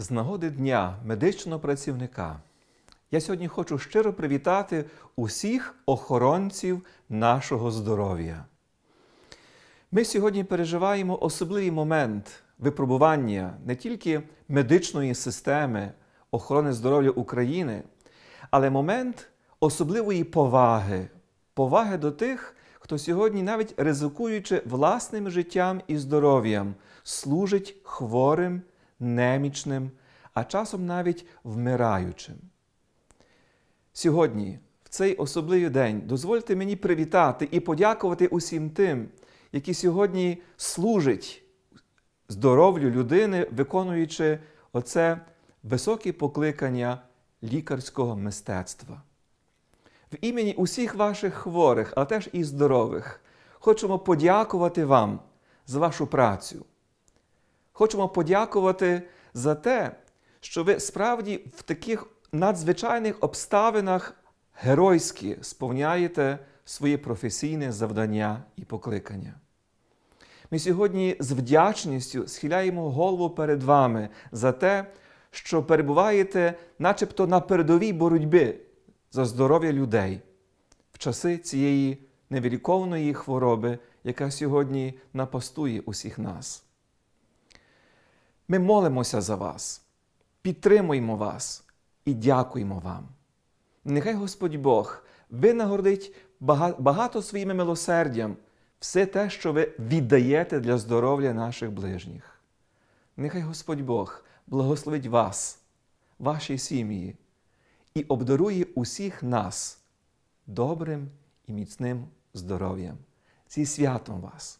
З нагоди дня медичного працівника я сьогодні хочу щиро привітати усіх охоронців нашого здоров'я. Ми сьогодні переживаємо особливий момент випробування не тільки медичної системи охорони здоров'я України, але момент особливої поваги, поваги до тих, хто сьогодні, навіть ризикуючи власним життям і здоров'ям, служить хворим немічним, а часом навіть вмираючим. Сьогодні, в цей особливий день, дозвольте мені привітати і подякувати усім тим, які сьогодні служать здоров'ю людини, виконуючи оце високе покликання лікарського мистецтва. В імені усіх ваших хворих, а теж і здорових, хочемо подякувати вам за вашу працю хочемо подякувати за те, що ви справді в таких надзвичайних обставинах геройські сповняєте своє професійне завдання і покликання. Ми сьогодні з вдячністю схиляємо голову перед вами за те, що перебуваєте, начебто на передовій боротьби за здоров'я людей в часи цієї невіліковної хвороби, яка сьогодні напастує усіх нас. Ми молимося за вас, підтримуємо вас і дякуємо вам. Нехай Господь Бог винагордить багато своїми милосердям все те, що ви віддаєте для здоров'я наших ближніх. Нехай Господь Бог благословить вас, ваші сім'ї і обдарує усіх нас добрим і міцним здоров'ям. Зі святом вас!